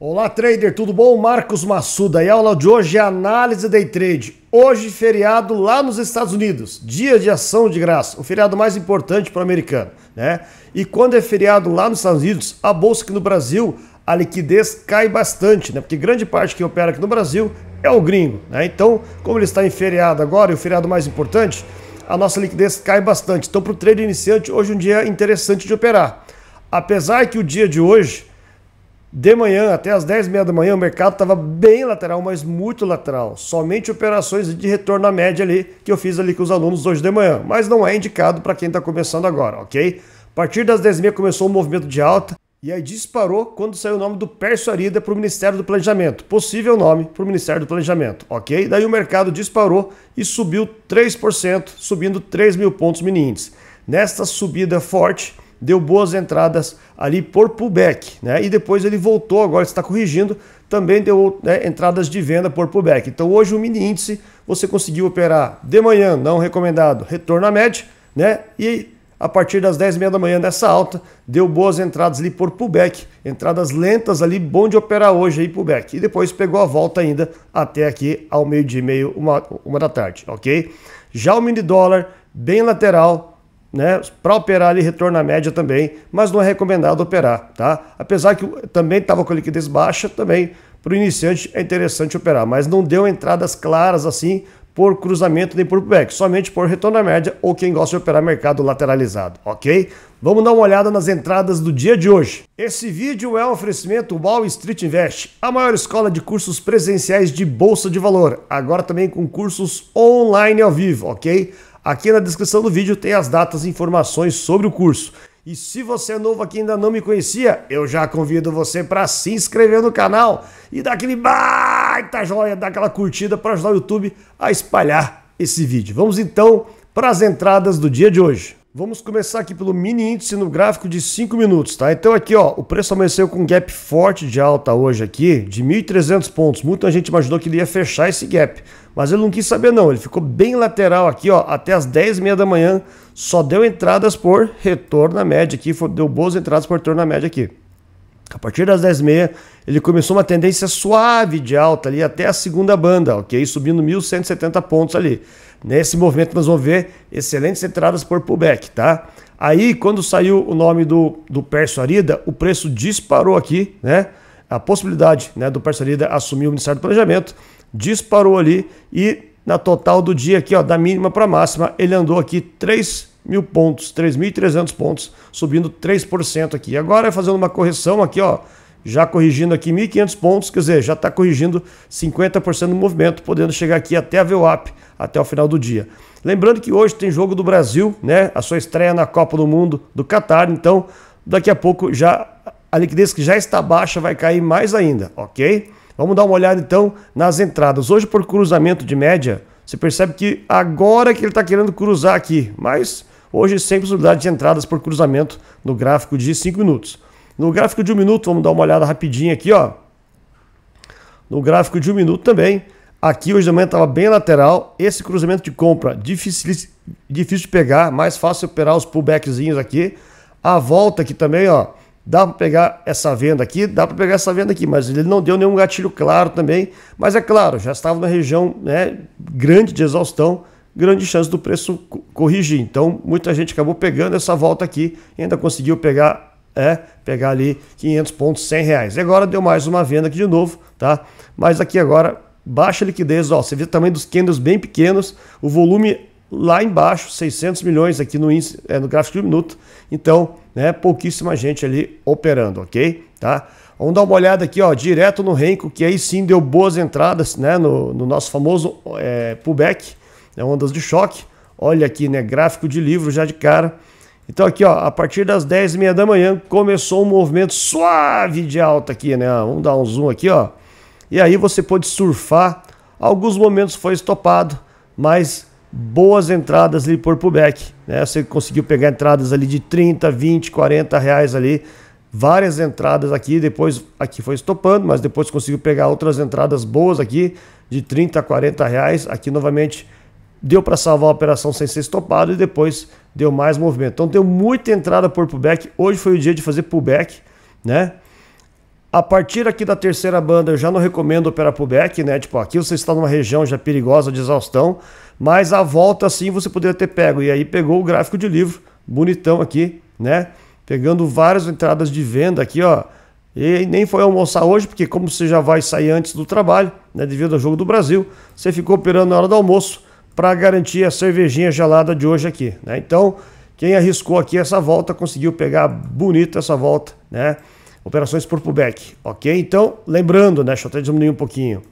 Olá, trader, tudo bom? Marcos Massuda e a aula de hoje é análise day trade. Hoje, feriado lá nos Estados Unidos, dia de ação de graça, o feriado mais importante para o americano, né? E quando é feriado lá nos Estados Unidos, a bolsa aqui no Brasil, a liquidez cai bastante, né? Porque grande parte que opera aqui no Brasil é o gringo, né? Então, como ele está em feriado agora e o feriado mais importante, a nossa liquidez cai bastante. Então, para o trader iniciante, hoje é um dia interessante de operar. Apesar que o dia de hoje de manhã, até as 10h30 da manhã, o mercado estava bem lateral, mas muito lateral. Somente operações de retorno à média ali que eu fiz ali com os alunos hoje de manhã. Mas não é indicado para quem está começando agora, ok? A partir das 10h30 começou um movimento de alta. E aí disparou quando saiu o nome do Perso Arida para o Ministério do Planejamento. Possível nome para o Ministério do Planejamento, ok? Daí o mercado disparou e subiu 3%, subindo 3 mil pontos mini índice. Nesta subida forte, deu boas entradas ali por pullback, né? E depois ele voltou, agora está corrigindo, também deu né, entradas de venda por pullback. Então hoje o mini índice você conseguiu operar de manhã, não recomendado, retorno à média, né? E a partir das 10h30 da manhã nessa alta, deu boas entradas ali por pullback, entradas lentas ali, bom de operar hoje aí pullback. E depois pegou a volta ainda até aqui ao meio-dia e meio, uma, uma da tarde, ok? Já o mini dólar, bem lateral, né? Para operar ali retorno à média também, mas não é recomendado operar, tá? Apesar que também estava com a liquidez baixa, também para o iniciante é interessante operar, mas não deu entradas claras assim por cruzamento nem por pullback, somente por retorno à média ou quem gosta de operar mercado lateralizado, ok? Vamos dar uma olhada nas entradas do dia de hoje. Esse vídeo é um oferecimento Wall Street Invest, a maior escola de cursos presenciais de bolsa de valor, agora também com cursos online ao vivo, ok? Aqui na descrição do vídeo tem as datas e informações sobre o curso. E se você é novo aqui e ainda não me conhecia, eu já convido você para se inscrever no canal e dar aquele baita joia, dar aquela curtida para ajudar o YouTube a espalhar esse vídeo. Vamos então para as entradas do dia de hoje. Vamos começar aqui pelo mini índice no gráfico de 5 minutos, tá? Então aqui, ó, o preço amanheceu com um gap forte de alta hoje aqui, de 1.300 pontos. Muita gente imaginou que ele ia fechar esse gap, mas ele não quis saber não. Ele ficou bem lateral aqui, ó, até as 10h30 da manhã. Só deu entradas por retorno à média aqui, deu boas entradas por retorno à média aqui. A partir das 10h30, ele começou uma tendência suave de alta ali até a segunda banda, ok? Subindo 1.170 pontos ali. Nesse movimento nós vamos ver excelentes entradas por pullback, tá? Aí, quando saiu o nome do, do Perso Arida, o preço disparou aqui, né? A possibilidade né, do Perso Arida assumir o Ministério do Planejamento disparou ali e na total do dia aqui, ó, da mínima para máxima, ele andou aqui 3 mil pontos, 3.300 pontos, subindo 3% aqui. Agora fazendo uma correção aqui, ó, já corrigindo aqui 1.500 pontos, quer dizer, já está corrigindo 50% do movimento, podendo chegar aqui até a VWAP, até o final do dia. Lembrando que hoje tem jogo do Brasil, né? A sua estreia na Copa do Mundo do Catar, então daqui a pouco já a liquidez que já está baixa vai cair mais ainda, ok? Vamos dar uma olhada então nas entradas. Hoje por cruzamento de média, você percebe que agora que ele está querendo cruzar aqui, mas Hoje, sem possibilidade de entradas por cruzamento no gráfico de 5 minutos. No gráfico de 1 um minuto, vamos dar uma olhada rapidinho aqui, ó. No gráfico de 1 um minuto também, Aqui hoje de manhã estava bem lateral. Esse cruzamento de compra, difícil, difícil de pegar, mais fácil operar os pullbackzinhos aqui. A volta aqui também, ó. Dá para pegar essa venda aqui, dá para pegar essa venda aqui, mas ele não deu nenhum gatilho claro também. Mas é claro, já estava na região né, grande de exaustão grande chance do preço corrigir. Então, muita gente acabou pegando essa volta aqui e ainda conseguiu pegar é pegar ali 500 pontos, 100 reais. E agora deu mais uma venda aqui de novo, tá? Mas aqui agora, baixa liquidez, ó, você vê também dos candles bem pequenos, o volume lá embaixo, 600 milhões aqui no, índice, é, no gráfico de minuto, então, né, pouquíssima gente ali operando, ok? Tá? Vamos dar uma olhada aqui, ó, direto no Renko, que aí sim deu boas entradas, né, no, no nosso famoso é, pullback, né, ondas de choque. Olha aqui, né, gráfico de livro já de cara. Então aqui, ó, a partir das 10h30 da manhã começou um movimento suave de alta aqui, né? Vamos dar um zoom aqui, ó. E aí você pode surfar. Alguns momentos foi estopado, mas boas entradas ali por pullback, né? Você conseguiu pegar entradas ali de 30, 20, 40 reais ali. Várias entradas aqui, depois aqui foi estopando, mas depois conseguiu pegar outras entradas boas aqui de 30 a 40 reais. Aqui novamente deu para salvar a operação sem ser estopado e depois deu mais movimento. Então deu muita entrada por pullback. Hoje foi o dia de fazer pullback, né? A partir aqui da terceira banda, eu já não recomendo operar pullback, né? Tipo, aqui você está numa região já perigosa de exaustão, mas a volta sim você poderia ter pego. E aí pegou o gráfico de livro, bonitão aqui, né? Pegando várias entradas de venda aqui, ó. E nem foi almoçar hoje, porque como você já vai sair antes do trabalho, né, devido ao jogo do Brasil, você ficou operando na hora do almoço para garantir a cervejinha gelada de hoje aqui, né? Então, quem arriscou aqui essa volta conseguiu pegar bonito essa volta, né? Operações por pullback, ok? Então, lembrando, né? Deixa eu até diminuir um pouquinho.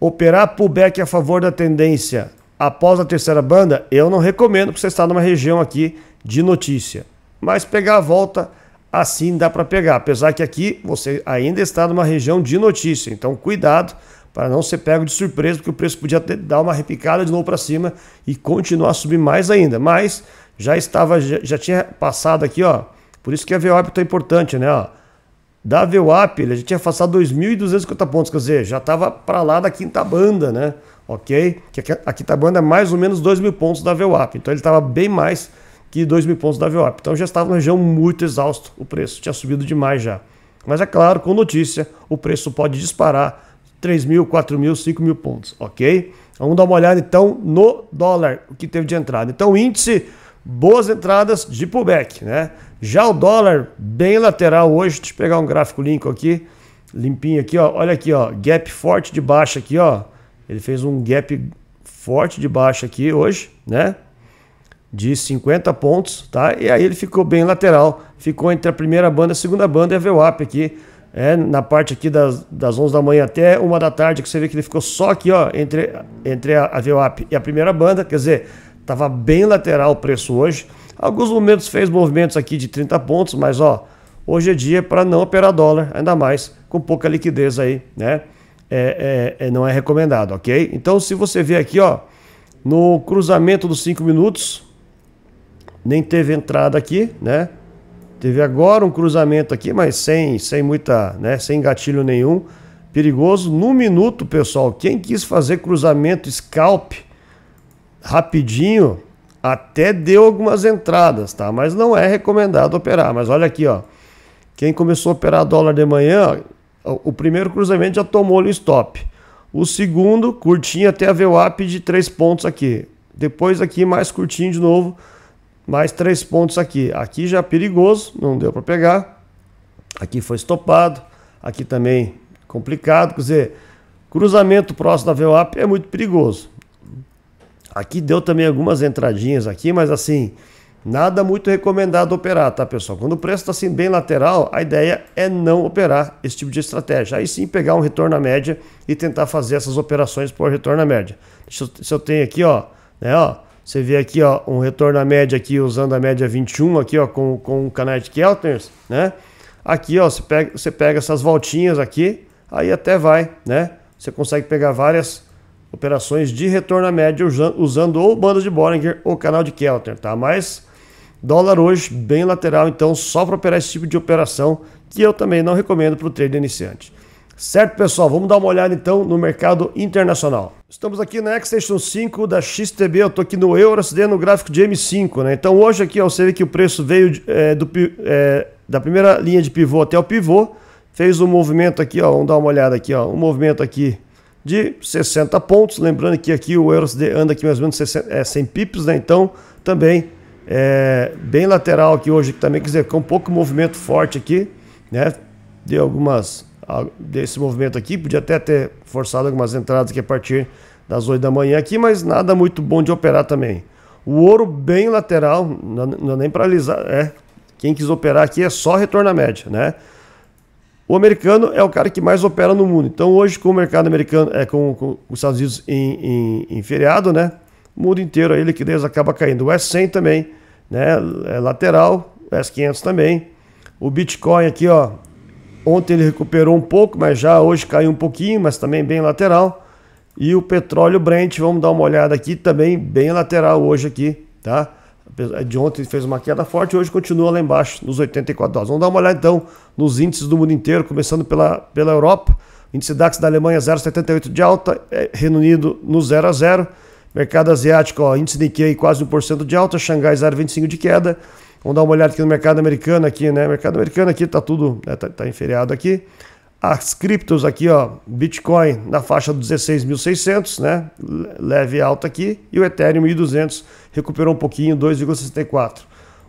Operar pullback a favor da tendência após a terceira banda, eu não recomendo porque você está numa região aqui de notícia. Mas pegar a volta assim dá para pegar, apesar que aqui você ainda está numa região de notícia. Então, cuidado para não ser pego de surpresa, porque o preço podia dar uma repicada de novo para cima e continuar a subir mais ainda. Mas já estava, já, já tinha passado aqui, ó. Por isso que a VWAP tão tá importante, né? Ó. Da VWAP, ele já tinha passado 2.250 pontos, quer dizer, já estava para lá da quinta banda, né? Ok? Que a quinta banda é mais ou menos 2.000 pontos da VWAP. Então ele estava bem mais que 2.000 pontos da VWAP. Então já estava na região muito exausto o preço, tinha subido demais já. Mas é claro, com notícia, o preço pode disparar 3 mil, 4 mil, 5 mil pontos, ok? Vamos dar uma olhada então no dólar, o que teve de entrada. Então, índice, boas entradas de pullback, né? Já o dólar, bem lateral hoje, deixa eu pegar um gráfico limpo aqui, limpinho aqui, ó. Olha aqui, ó, gap forte de baixa aqui, ó. Ele fez um gap forte de baixa aqui hoje, né? De 50 pontos, tá? E aí ele ficou bem lateral, ficou entre a primeira banda a segunda banda e a VWAP aqui, é, na parte aqui das, das 11 da manhã até 1 da tarde, que você vê que ele ficou só aqui, ó, entre, entre a, a VWAP e a primeira banda, quer dizer, estava bem lateral o preço hoje. Alguns momentos fez movimentos aqui de 30 pontos, mas ó, hoje é dia para não operar dólar, ainda mais com pouca liquidez aí, né? É, é, é, não é recomendado, ok? Então, se você vê aqui, ó, no cruzamento dos 5 minutos, nem teve entrada aqui, né? Teve agora um cruzamento aqui, mas sem, sem muita, né, sem gatilho nenhum. Perigoso no minuto, pessoal. Quem quis fazer cruzamento scalp rapidinho, até deu algumas entradas, tá? Mas não é recomendado operar. Mas olha aqui, ó. Quem começou a operar dólar de manhã, o primeiro cruzamento já tomou o stop. O segundo, curtinho até a VWAP de três pontos aqui. Depois aqui mais curtinho de novo mais três pontos aqui. Aqui já é perigoso, não deu para pegar. Aqui foi estopado, aqui também complicado, quer dizer, cruzamento próximo da VWAP é muito perigoso. Aqui deu também algumas entradinhas aqui, mas assim, nada muito recomendado operar, tá pessoal? Quando o preço está assim bem lateral, a ideia é não operar esse tipo de estratégia. Aí sim pegar um retorno à média e tentar fazer essas operações por retorno à média. Deixa eu, se eu tenho aqui, ó, né, ó, você vê aqui ó, um retorno à média aqui usando a média 21 aqui ó, com, com o de Keltners, né? Aqui ó, você pega, você pega essas voltinhas aqui, aí até vai, né? Você consegue pegar várias operações de retorno à média usando, usando ou banda de Bollinger ou canal de Keltner, tá? Mas dólar hoje bem lateral, então só para operar esse tipo de operação que eu também não recomendo para o trader iniciante. Certo, pessoal, vamos dar uma olhada então no mercado internacional. Estamos aqui na X-Station 5 da XTB, eu estou aqui no EURSD no gráfico de M5, né? Então hoje aqui ó, você vê que o preço veio é, do, é, da primeira linha de pivô até o pivô, fez um movimento aqui, ó, vamos dar uma olhada aqui, ó, um movimento aqui de 60 pontos, lembrando que aqui o EURSD anda aqui mais ou menos 60, é, 100 pips, né? Então também é, bem lateral aqui hoje, que também quer dizer, com é um pouco movimento forte aqui, né? Deu algumas desse movimento aqui. Podia até ter forçado algumas entradas aqui a partir das 8 da manhã aqui, mas nada muito bom de operar também. O ouro bem lateral, não é nem paralisar, é. Quem quis operar aqui é só retorno à média, né? O americano é o cara que mais opera no mundo. Então hoje com o mercado americano, é com, com os Estados Unidos em, em, em, feriado, né? O mundo inteiro aí liquidez acaba caindo. O S100 também, né? É lateral, S500 também. O Bitcoin aqui, ó, Ontem ele recuperou um pouco, mas já hoje caiu um pouquinho, mas também bem lateral. E o petróleo Brent, vamos dar uma olhada aqui, também bem lateral hoje aqui, tá? De ontem fez uma queda forte, hoje continua lá embaixo, nos 84 dólares. Vamos dar uma olhada então nos índices do mundo inteiro, começando pela, pela Europa. índice DAX da Alemanha 0,78 de alta, é, Reino Unido no 0 a 0. Mercado asiático, ó, índice Nikkei quase 1% de alta, Xangai 0,25 de queda. Vamos dar uma olhada aqui no mercado americano aqui, né? Mercado americano aqui tá tudo, né? tá, tá em feriado aqui. As criptos aqui, ó, Bitcoin na faixa dos 16.600, né? Leve alta aqui. E o Ethereum 1.200 recuperou um pouquinho, 2,64.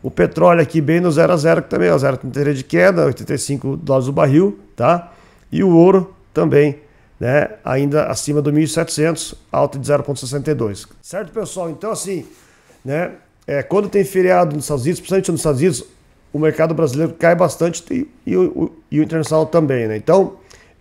O petróleo aqui bem no 0 a 0 também, ó, 0,33 de queda, 85 dólares o barril, tá? E o ouro também né, ainda acima do 1.700, alta de 0,62. Certo, pessoal? Então, assim, né, é, quando tem feriado nos Estados Unidos, principalmente nos Estados Unidos, o mercado brasileiro cai bastante e, e, o, e o, internacional também, né? Então,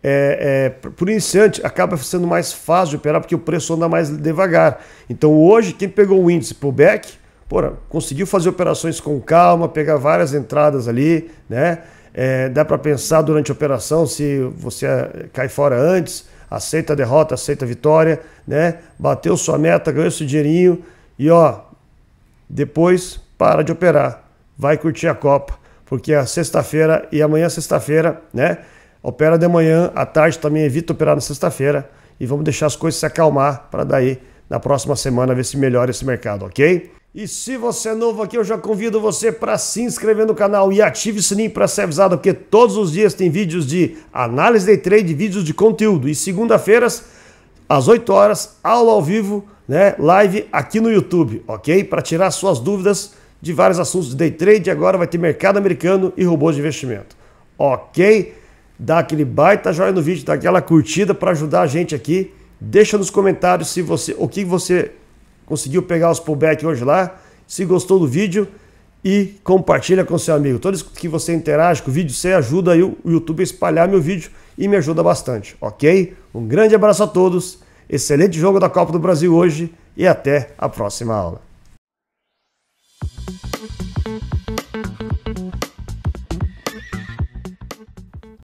é, é, por iniciante, acaba sendo mais fácil de operar porque o preço anda mais devagar. Então, hoje, quem pegou o índice pullback, porra, conseguiu fazer operações com calma, pegar várias entradas ali, né? É, dá para pensar durante a operação se você é, cai fora antes, aceita a derrota, aceita a vitória, né? Bateu sua meta, ganhou seu dinheirinho e ó, depois, para de operar. Vai curtir a Copa, porque é sexta-feira e amanhã é sexta-feira, né? Opera de manhã, à tarde também evita operar na sexta-feira e vamos deixar as coisas se acalmar para daí na próxima semana ver se melhora esse mercado, ok? E se você é novo aqui, eu já convido você para se inscrever no canal e ative o sininho para ser avisado, porque todos os dias tem vídeos de análise de trade, vídeos de conteúdo. E segunda-feiras, às 8 horas, aula ao vivo né, live aqui no YouTube, ok? Para tirar suas dúvidas de vários assuntos de day trade. Agora vai ter mercado americano e robôs de investimento, ok? Dá aquele baita joia no vídeo, dá aquela curtida para ajudar a gente aqui. Deixa nos comentários se você, o que você conseguiu pegar os pullback hoje lá, se gostou do vídeo e compartilha com seu amigo. Todos que você interage com o vídeo, você ajuda o YouTube a espalhar meu vídeo e me ajuda bastante, ok? Um grande abraço a todos Excelente jogo da Copa do Brasil hoje e até a próxima aula.